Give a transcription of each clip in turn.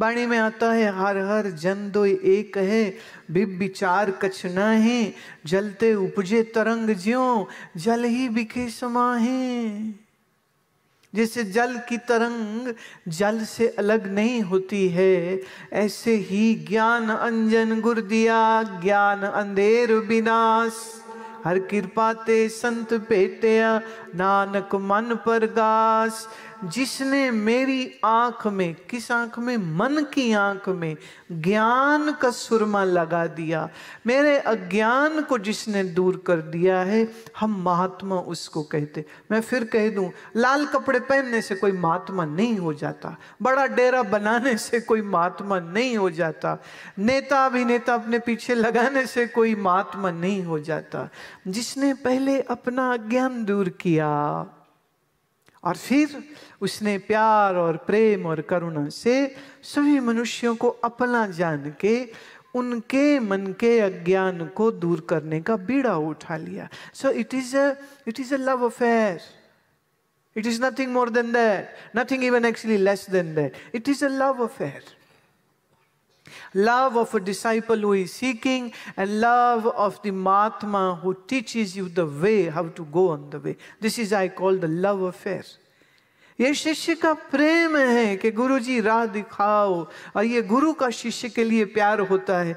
वाणी में आता है हर हर जन दो एक है बिब विचार कछ न है जलते उपजे तरंग ज्यो जल ही बिखे समा है जैसे जल की तरंग जल से अलग नहीं होती है ऐसे ही ज्ञान अंजन गुर दिया ज्ञान अंधेर विनाश हर कृपा ते संत पेटिया नानक मन पर गास जिसने मेरी आंख में किस आंख में मन की आंख में ज्ञान का सुरमा लगा दिया मेरे अज्ञान को जिसने दूर कर दिया है हम महात्मा उसको कहते मैं फिर कह दूं लाल कपड़े पहनने से कोई महात्मा नहीं हो जाता बड़ा डेरा बनाने से कोई महात्मा नहीं हो जाता नेता अभिनेता अपने पीछे लगाने से कोई महात्मा नहीं हो जाता जिसने पहले अपना अज्ञान दूर किया और फिर उसने प्यार और प्रेम और करुणा से सभी मनुष्यों को अपना जान के उनके मन के अज्ञान को दूर करने का बीड़ा उठा लिया so it is it is a love affair it is nothing more than that nothing even actually less than that it is a love affair Love of a disciple who is seeking and love of the Mahatma who teaches you the way, how to go on the way. This is I call the love affair. ये शिष्य का प्रेम है कि गुरु जी राह दिखाओ और ये गुरु का शिष्य के लिए प्यार होता है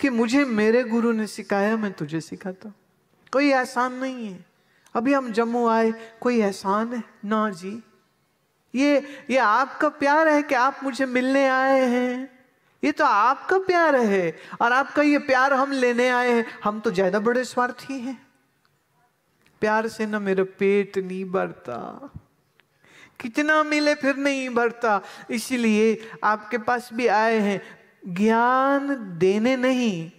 कि मुझे मेरे गुरु ने सिखाया मैं तुझे सिखाता हूँ कोई एहसान नहीं है अभी हम जम्मू आए कोई एहसान है ना जी ये ये आपका प्यार है कि आप मुझे मिलने आए हैं ये तो आपका प्यार है और आपका ये प्यार हम लेने आए हैं हम तो ज्यादा बड़े स्वार्थी हैं प्यार से ना मेरा पेट नहीं भरता कितना मिले फिर नहीं भरता इसलिए आपके पास भी आए हैं ज्ञान देने नहीं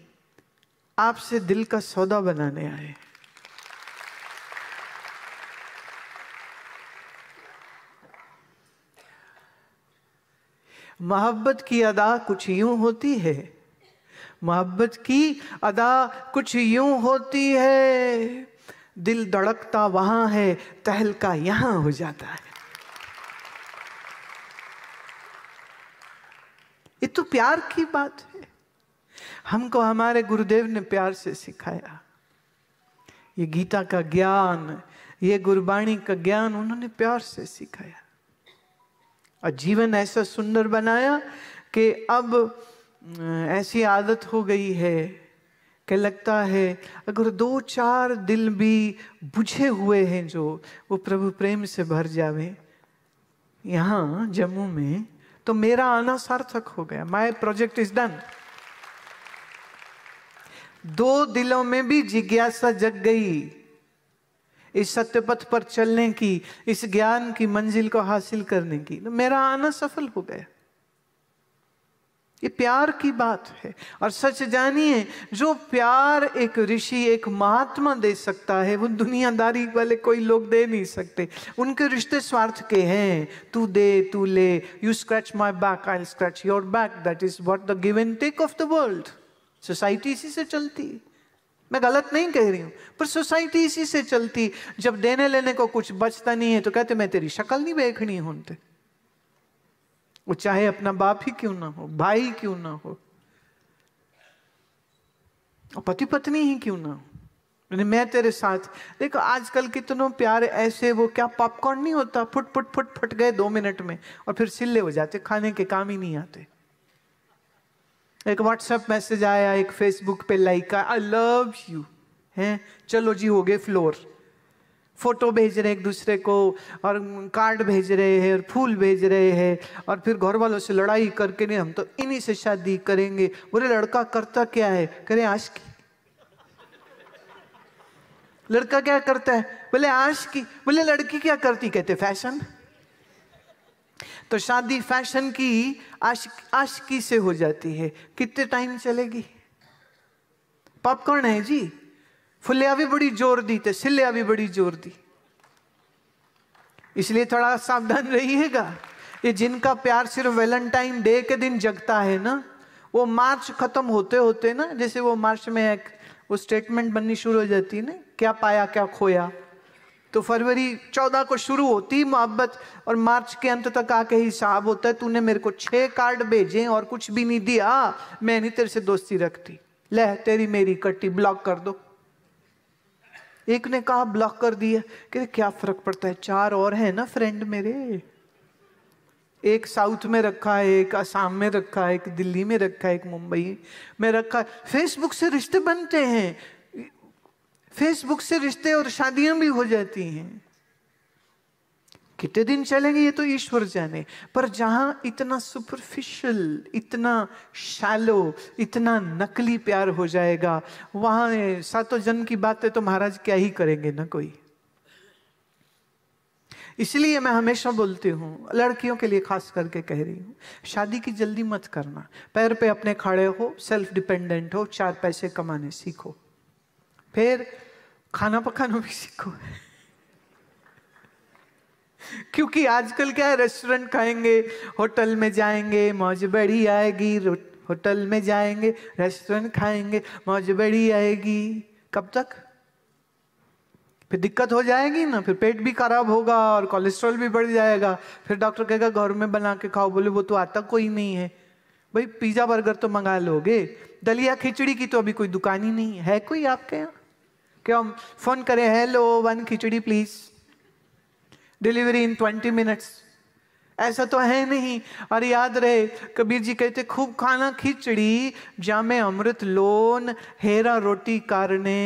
आपसे दिल का सौदा बनाने आए हैं मोहब्बत की अदा कुछ यूं होती है मोहब्बत की अदा कुछ यूं होती है दिल धड़कता वहां है तहलका यहां हो जाता है ये तो प्यार की बात है हमको हमारे गुरुदेव ने प्यार से सिखाया ये गीता का ज्ञान ये गुरबाणी का ज्ञान उन्होंने प्यार से सिखाया और जीवन ऐसा सुंदर बनाया कि अब ऐसी आदत हो गई है कि लगता है अगर दो चार दिल भी बुझे हुए हैं जो वो प्रभु प्रेम से भर जावे यहाँ जम्मू में तो मेरा आना सार्थक हो गया माई प्रोजेक्ट इज डन दो दिलों में भी जिज्ञासा जग गई इस सत्य पथ पर चलने की इस ज्ञान की मंजिल को हासिल करने की तो मेरा आना सफल हो गया ये प्यार की बात है और सच जानिए जो प्यार एक ऋषि एक महात्मा दे सकता है वो दुनियादारी वाले कोई लोग दे नहीं सकते उनके रिश्ते स्वार्थ के हैं तू दे तू ले you scratch my back I scratch your back that is what the give and take of the world society इसी से चलती है मैं गलत नहीं कह रही हूं पर सोसाइटी इसी से चलती जब देने लेने को कुछ बचता नहीं है तो कहते मैं तेरी शक्ल नहीं देखनी होते वो चाहे अपना बाप ही क्यों ना हो भाई क्यों ना हो पति पत्नी ही क्यों ना हो मैं तेरे साथ देखो आजकल कितनों प्यार ऐसे वो क्या पॉपकॉर्न नहीं होता फुट फुट फुट फट गए दो मिनट में और फिर सिल्ले हो जाते खाने के काम ही नहीं आते एक व्हाट्सएप मैसेज आया एक फेसबुक पे लाइक आया आई लव यू हैं चलो जी हो गए फ्लोर फोटो भेज रहे हैं एक दूसरे को और कार्ड भेज रहे हैं और फूल भेज रहे हैं और फिर घर वालों से लड़ाई करके नहीं हम तो इन्हीं से शादी करेंगे बोले लड़का करता क्या है करे आश की लड़का क्या करता है बोले आश की बोले लड़की क्या करती कहते फैशन तो शादी फैशन की आशिक आशिकी से हो जाती है कितने टाइम चलेगी पॉपकॉर्न है जी फुलिया भी बड़ी जोर दी थे तो सिल्लिया भी बड़ी जोर दी इसलिए थोड़ा सावधान रहिएगा ये जिनका प्यार सिर्फ वैलेंटाइन डे के दिन जगता है ना वो मार्च खत्म होते होते ना जैसे वो मार्च में एक वो स्टेटमेंट बननी शुरू हो जाती है ना क्या पाया क्या खोया तो फरवरी चौदह को शुरू होती मोहब्बत और मार्च के अंत तक आके हिसाब होता है तूने मेरे को छह कार्ड भेजे और कुछ भी नहीं दिया मैं नहीं तेरे से दोस्ती रखती ले तेरी मेरी कट्टी ब्लॉक कर दो एक ने कहा ब्लॉक कर दिया कि क्या फर्क पड़ता है चार और है ना फ्रेंड मेरे एक साउथ में रखा है एक असम में रखा है एक दिल्ली में रखा है एक मुंबई में रखा है फेसबुक से रिश्ते बनते हैं फेसबुक से रिश्ते और शादियां भी हो जाती हैं कितने दिन चलेंगे ये तो ईश्वर जाने पर जहां इतना सुपरफिशियल इतना शैलो इतना नकली प्यार हो जाएगा वहां सातों जन्म की बातें तो महाराज क्या ही करेंगे ना कोई इसलिए मैं हमेशा बोलती हूँ लड़कियों के लिए खास करके कह रही हूँ शादी की जल्दी मत करना पैर पे अपने खड़े हो सेल्फ डिपेंडेंट हो चार पैसे कमाने सीखो फिर खाना पकाना भी सीखो क्योंकि आजकल क्या है रेस्टोरेंट खाएंगे होटल में जाएंगे मौज बड़ी आएगी होटल में जाएंगे रेस्टोरेंट खाएंगे मौज बड़ी आएगी कब तक फिर दिक्कत हो जाएगी ना फिर पेट भी खराब होगा और कोलेस्ट्रॉल भी बढ़ जाएगा फिर डॉक्टर कहेगा घर में बना के खाओ बोले वो तो आता कोई नहीं है भाई पिज़्ज़ा बर्गर तो मंगा लोगे दलिया खिचड़ी की तो अभी कोई दुकान ही नहीं है कोई आपके यहाँ कि हम फोन करें hello one khichdi please delivery in twenty minutes ऐसा तो है नहीं और याद रहे कबीर जी कहते खूब खाना खिचड़ी जामे अमृत लोन हेरा रोटी कारने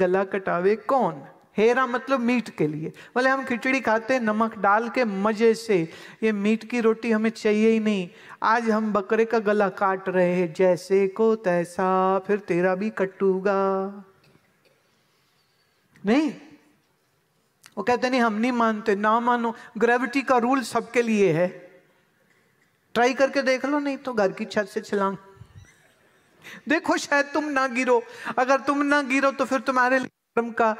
गला कटावे कौन हेरा मतलब मीट के लिए बोले हम खिचड़ी खाते नमक डाल के मजे से ये मीट की रोटी हमें चाहिए ही नहीं आज हम बकरे का गला काट रहे हैं जैसे को तैसा फिर तेरा भी कटूगा नहीं वो कहते नहीं हम नहीं मानते ना मानो ग्रेविटी का रूल सबके लिए है ट्राई करके देख लो नहीं तो घर की छत से छलांग देखो शायद तुम ना गिरो अगर तुम ना गिरो तो फिर तुम्हारे लिए कर्म का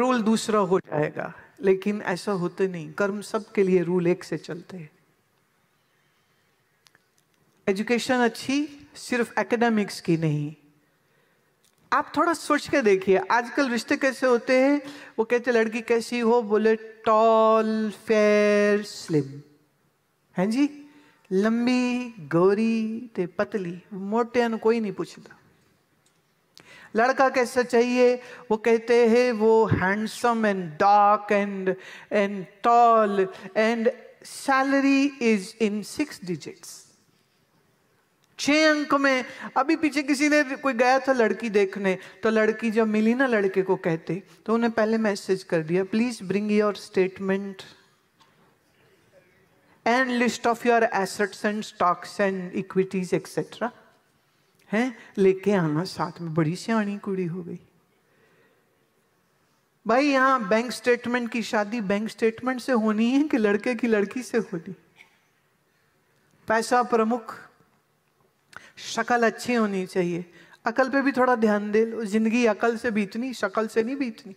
रूल दूसरा हो जाएगा लेकिन ऐसा होते नहीं कर्म सबके लिए रूल एक से चलते हैं एजुकेशन अच्छी सिर्फ एकेडमिक्स की नहीं आप थोड़ा सोच के देखिए आजकल रिश्ते कैसे होते हैं वो कहते लड़की कैसी हो बोले टॉल फेयर स्लिम है जी लंबी गौरी ते पतली मोटे अनु कोई नहीं पूछता लड़का कैसा चाहिए वो कहते हैं वो handsome and dark and and tall and salary is in six digits छह अंक में अभी पीछे किसी ने कोई गया था लड़की देखने तो लड़की जब मिली ना लड़के को कहते तो उन्हें पहले मैसेज कर दिया please bring your statement and list of your assets and stocks and equities etcetera है लेके आना साथ में बड़ी सियाणी कुड़ी हो गई भाई यहां बैंक स्टेटमेंट की शादी बैंक स्टेटमेंट से होनी है कि लड़के की लड़की से होनी पैसा प्रमुख शक्ल अच्छी होनी चाहिए अकल पे भी थोड़ा ध्यान दे लो जिंदगी अकल से बीतनी शक्ल से नहीं बीतनी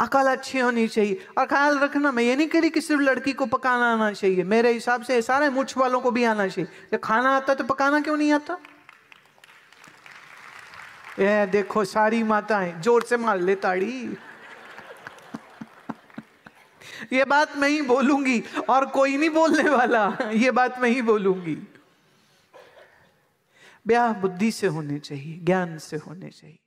अकल अच्छी होनी चाहिए और ख्याल रखना मैं ये नहीं कह रही कि सिर्फ लड़की को पकाना आना चाहिए मेरे हिसाब से सारे मुछ वालों को भी आना चाहिए जब खाना आता तो पकाना क्यों नहीं आता ये देखो सारी माताएं जोर से मार ले ताड़ी ये बात मैं ही बोलूंगी और कोई नहीं बोलने वाला ये बात मैं ही बोलूंगी ब्याह बुद्धि से होने चाहिए ज्ञान से होने चाहिए